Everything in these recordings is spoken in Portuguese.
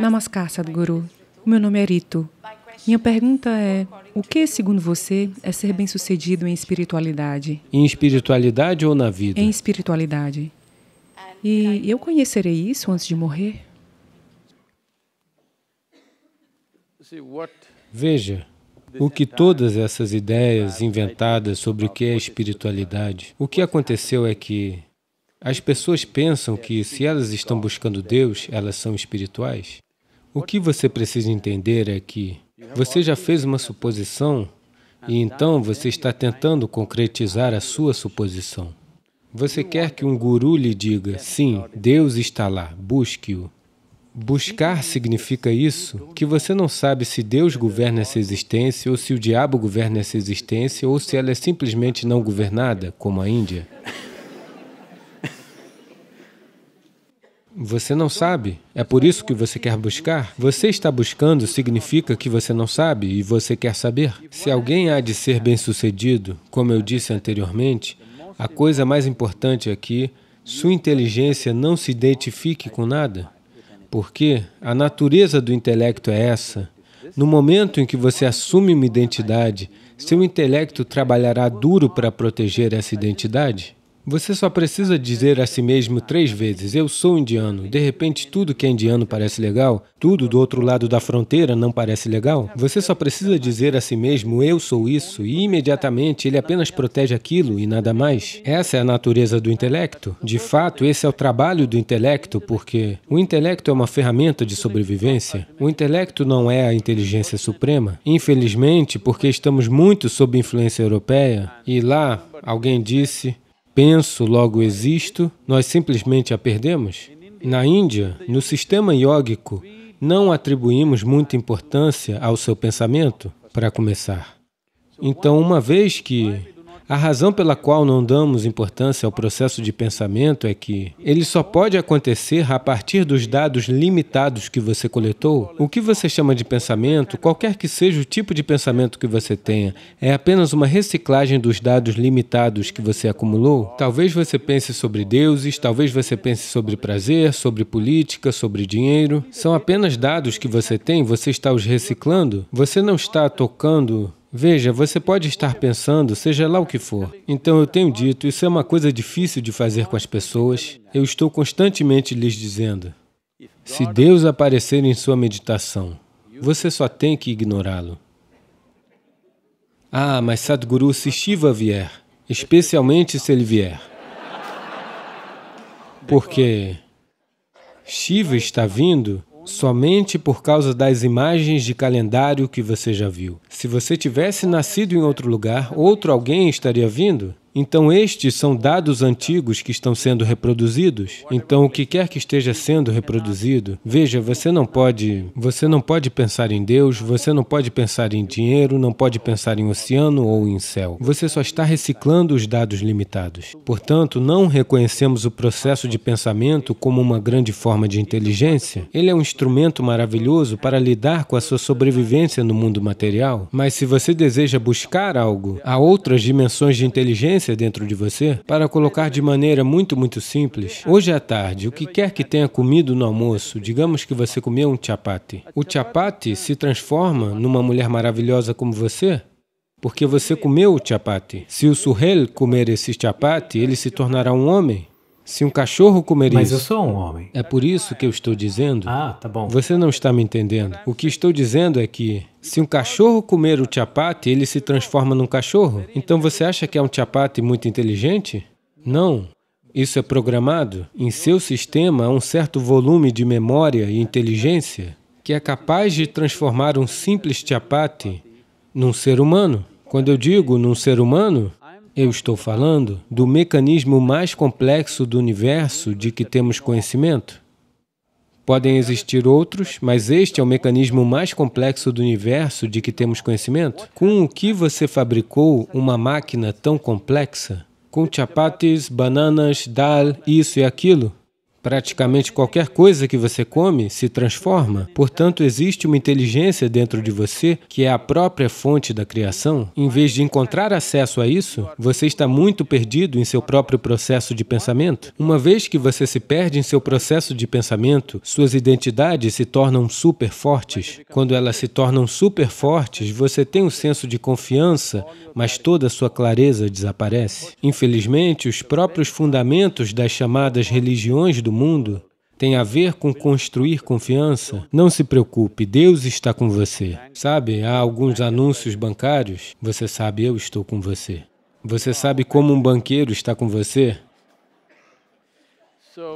Namaskar, Sadhguru. Meu nome é Rito. Minha pergunta é: o que, segundo você, é ser bem-sucedido em espiritualidade? Em espiritualidade ou na vida? Em espiritualidade. E eu conhecerei isso antes de morrer? Veja, o que todas essas ideias inventadas sobre o que é espiritualidade, o que aconteceu é que as pessoas pensam é, que se elas estão buscando é. Deus, elas são espirituais. O que você precisa entender é que você já fez uma é suposição e então você está tentando concretizar a sua suposição. Você quer que um guru lhe diga, sim, Deus está lá, busque-o. Buscar significa isso, que você não sabe se Deus governa essa existência, ou se o diabo governa essa existência, ou se ela é simplesmente não governada, como a Índia. Você não sabe. É por isso que você quer buscar. Você está buscando significa que você não sabe e você quer saber. Se alguém há de ser bem-sucedido, como eu disse anteriormente, a coisa mais importante é que sua inteligência não se identifique com nada. Porque a natureza do intelecto é essa. No momento em que você assume uma identidade, seu intelecto trabalhará duro para proteger essa identidade. Você só precisa dizer a si mesmo três vezes: Eu sou indiano. De repente, tudo que é indiano parece legal, tudo do outro lado da fronteira não parece legal. Você só precisa dizer a si mesmo: Eu sou isso, e imediatamente ele apenas protege aquilo e nada mais. Essa é a natureza do intelecto. De fato, esse é o trabalho do intelecto, porque o intelecto é uma ferramenta de sobrevivência. O intelecto não é a inteligência suprema. Infelizmente, porque estamos muito sob influência europeia, e lá alguém disse penso, logo existo, nós simplesmente a perdemos? Na Índia, no sistema yógico, não atribuímos muita importância ao seu pensamento, para começar. Então, uma vez que a razão pela qual não damos importância ao processo de pensamento é que ele só pode acontecer a partir dos dados limitados que você coletou. O que você chama de pensamento, qualquer que seja o tipo de pensamento que você tenha, é apenas uma reciclagem dos dados limitados que você acumulou? Talvez você pense sobre deuses, talvez você pense sobre prazer, sobre política, sobre dinheiro. São apenas dados que você tem, você está os reciclando? Você não está tocando Veja, você pode estar pensando, seja lá o que for. Então eu tenho dito, isso é uma coisa difícil de fazer com as pessoas. Eu estou constantemente lhes dizendo: se Deus aparecer em sua meditação, você só tem que ignorá-lo. Ah, mas Sadhguru, se Shiva vier, especialmente se ele vier. Porque Shiva está vindo somente por causa das imagens de calendário que você já viu. Se você tivesse nascido em outro lugar, outro alguém estaria vindo? Então, estes são dados antigos que estão sendo reproduzidos. Então, o que quer que esteja sendo reproduzido, veja, você não pode, você não pode pensar em Deus, você não pode pensar em dinheiro, não pode pensar em oceano ou em céu. Você só está reciclando os dados limitados. Portanto, não reconhecemos o processo de pensamento como uma grande forma de inteligência. Ele é um instrumento maravilhoso para lidar com a sua sobrevivência no mundo material. Mas se você deseja buscar algo, há outras dimensões de inteligência dentro de você para colocar de maneira muito, muito simples. Hoje à tarde, o que quer que tenha comido no almoço, digamos que você comeu um chapati. O chapati se transforma numa mulher maravilhosa como você? Porque você comeu o chapati. Se o Suhel comer esse chapati, ele se tornará um homem. Se um cachorro comer Mas isso... Mas eu sou um homem. É por isso que eu estou dizendo... Ah, tá bom. Você não está me entendendo. O que estou dizendo é que, se um cachorro comer o chapati, ele se transforma num cachorro. Então você acha que é um chapati muito inteligente? Não. Isso é programado. Em seu sistema há um certo volume de memória e inteligência que é capaz de transformar um simples chapati num ser humano. Quando eu digo num ser humano, eu estou falando do mecanismo mais complexo do universo de que temos conhecimento. Podem existir outros, mas este é o mecanismo mais complexo do universo de que temos conhecimento. Com o que você fabricou uma máquina tão complexa? Com chapatis, bananas, dal, isso e aquilo? Praticamente qualquer coisa que você come se transforma. Portanto, existe uma inteligência dentro de você que é a própria fonte da criação. Em vez de encontrar acesso a isso, você está muito perdido em seu próprio processo de pensamento. Uma vez que você se perde em seu processo de pensamento, suas identidades se tornam super fortes. Quando elas se tornam super fortes, você tem um senso de confiança, mas toda a sua clareza desaparece. Infelizmente, os próprios fundamentos das chamadas religiões do do mundo tem a ver com construir confiança, não se preocupe, Deus está com você. Sabe, há alguns anúncios bancários, você sabe, eu estou com você. Você sabe como um banqueiro está com você?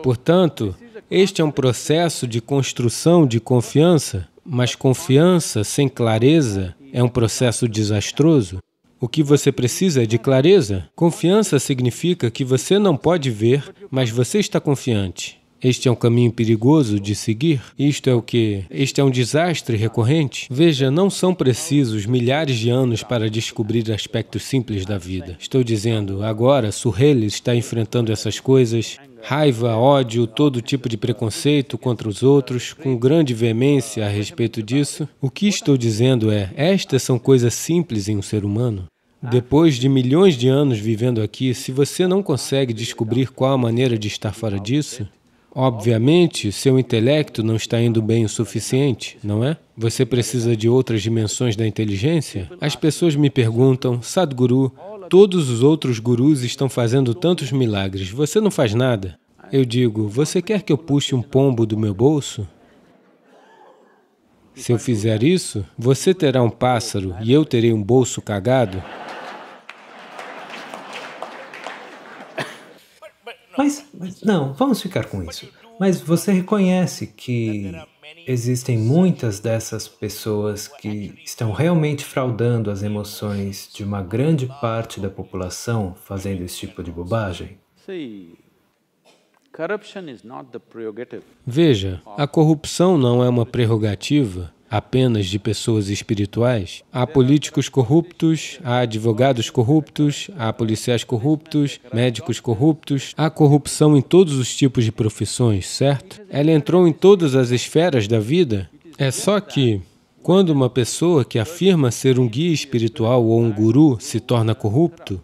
Portanto, este é um processo de construção de confiança, mas confiança sem clareza é um processo desastroso. O que você precisa é de clareza. Confiança significa que você não pode ver, mas você está confiante. Este é um caminho perigoso de seguir? Isto é o que? Este é um desastre recorrente? Veja, não são precisos milhares de anos para descobrir aspectos simples da vida. Estou dizendo, agora, Suhail está enfrentando essas coisas, raiva, ódio, todo tipo de preconceito contra os outros, com grande veemência a respeito disso. O que estou dizendo é, estas são coisas simples em um ser humano. Ah. Depois de milhões de anos vivendo aqui, se você não consegue descobrir qual a maneira de estar fora disso, obviamente seu intelecto não está indo bem o suficiente, não é? Você precisa de outras dimensões da inteligência? As pessoas me perguntam, Sadhguru, todos os outros gurus estão fazendo tantos milagres, você não faz nada. Eu digo, você quer que eu puxe um pombo do meu bolso? Se eu fizer isso, você terá um pássaro e eu terei um bolso cagado? Mas, mas não, vamos ficar com isso. Mas você reconhece que existem muitas dessas pessoas que estão realmente fraudando as emoções de uma grande parte da população fazendo esse tipo de bobagem? Veja, a corrupção não é uma prerrogativa apenas de pessoas espirituais. Há políticos corruptos, há advogados corruptos, há policiais corruptos, médicos corruptos, há corrupção em todos os tipos de profissões, certo? Ela entrou em todas as esferas da vida. É só que quando uma pessoa que afirma ser um guia espiritual ou um guru se torna corrupto,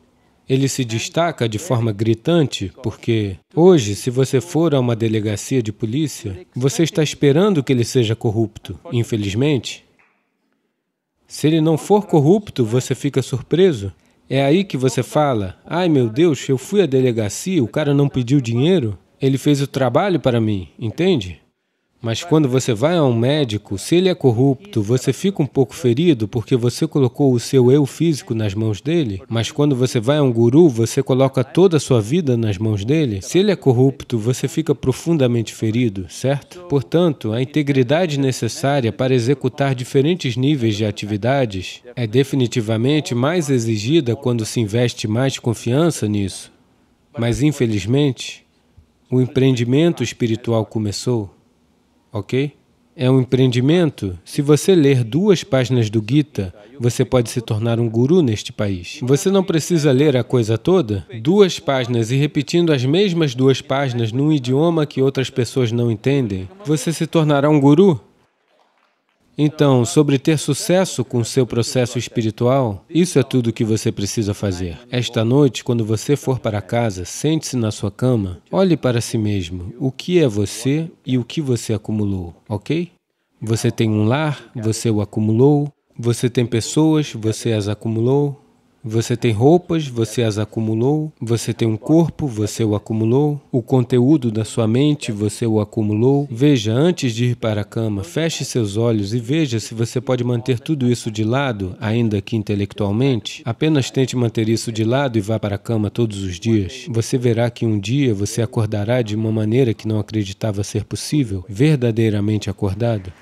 ele se destaca de forma gritante porque, hoje, se você for a uma delegacia de polícia, você está esperando que ele seja corrupto, infelizmente. Se ele não for corrupto, você fica surpreso. É aí que você fala, ai meu Deus, eu fui à delegacia, o cara não pediu dinheiro, ele fez o trabalho para mim, entende? Mas quando você vai a um médico, se ele é corrupto, você fica um pouco ferido porque você colocou o seu eu físico nas mãos dele. Mas quando você vai a um guru, você coloca toda a sua vida nas mãos dele. Se ele é corrupto, você fica profundamente ferido, certo? Portanto, a integridade necessária para executar diferentes níveis de atividades é definitivamente mais exigida quando se investe mais confiança nisso. Mas, infelizmente, o empreendimento espiritual começou ok? É um empreendimento? Se você ler duas páginas do Gita, você pode se tornar um guru neste país. Você não precisa ler a coisa toda? Duas páginas e repetindo as mesmas duas páginas num idioma que outras pessoas não entendem, você se tornará um guru? Então, sobre ter sucesso com seu processo espiritual, isso é tudo o que você precisa fazer. Esta noite, quando você for para casa, sente-se na sua cama, olhe para si mesmo, o que é você e o que você acumulou, ok? Você tem um lar, você o acumulou, você tem pessoas, você as acumulou, você tem roupas, você as acumulou. Você tem um corpo, você o acumulou. O conteúdo da sua mente, você o acumulou. Veja, antes de ir para a cama, feche seus olhos e veja se você pode manter tudo isso de lado, ainda que intelectualmente. Apenas tente manter isso de lado e vá para a cama todos os dias. Você verá que um dia você acordará de uma maneira que não acreditava ser possível, verdadeiramente acordado.